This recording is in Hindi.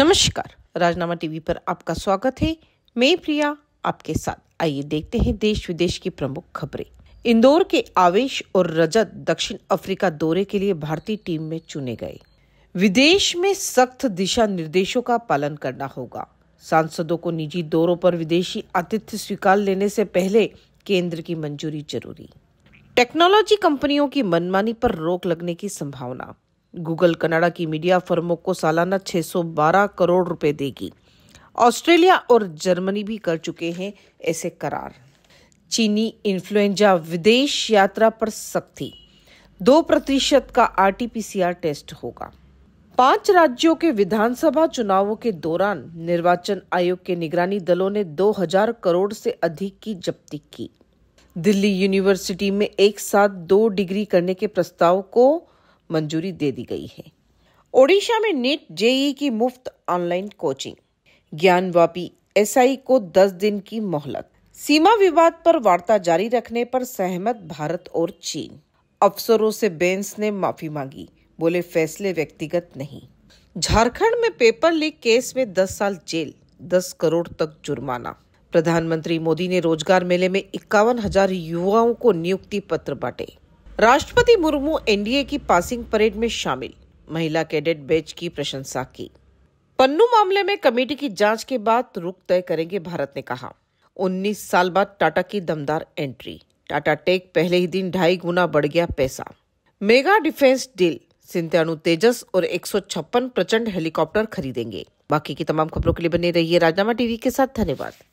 नमस्कार राजनामा टीवी पर आपका स्वागत है मैं प्रिया आपके साथ आइए देखते हैं देश विदेश की प्रमुख खबरें इंदौर के आवेश और रजत दक्षिण अफ्रीका दौरे के लिए भारतीय टीम में चुने गए विदेश में सख्त दिशा निर्देशों का पालन करना होगा सांसदों को निजी दौरों पर विदेशी आतिथ्य स्वीकार लेने से पहले केंद्र की मंजूरी जरूरी टेक्नोलॉजी कंपनियों की मनमानी पर रोक लगने की संभावना गूगल कनाडा की मीडिया फर्मों को सालाना 612 करोड़ रुपए देगी ऑस्ट्रेलिया और जर्मनी भी कर चुके हैं ऐसे करार चीनी इन्फ्लुएंजा विदेश यात्रा पर सख्ती दो प्रतिशत का आरटीपीसीआर टेस्ट होगा पांच राज्यों के विधानसभा चुनावों के दौरान निर्वाचन आयोग के निगरानी दलों ने 2000 करोड़ से अधिक की जब्ती की दिल्ली यूनिवर्सिटी में एक साथ दो डिग्री करने के प्रस्ताव को मंजूरी दे दी गई है ओडिशा में नेट जेई की मुफ्त ऑनलाइन कोचिंग ज्ञान व्यापी एस को 10 दिन की मोहलत सीमा विवाद पर वार्ता जारी रखने पर सहमत भारत और चीन अफसरों से बेंस ने माफी मांगी बोले फैसले व्यक्तिगत नहीं झारखंड में पेपर लीक केस में 10 साल जेल 10 करोड़ तक जुर्माना प्रधानमंत्री मोदी ने रोजगार मेले में इक्यावन हजार युवाओं को नियुक्ति पत्र बांटे राष्ट्रपति मुर्मू एनडीए की पासिंग परेड में शामिल महिला कैडेट बैच की प्रशंसा की पन्नू मामले में कमेटी की जांच के बाद रुख तय करेंगे भारत ने कहा 19 साल बाद टाटा की दमदार एंट्री टाटा टेक पहले ही दिन ढाई गुना बढ़ गया पैसा मेगा डिफेंस डील सिंतानु तेजस और एक प्रचंड हेलीकॉप्टर खरीदेंगे बाकी की तमाम खबरों के लिए बने रहिए राजनामा टीवी के साथ धन्यवाद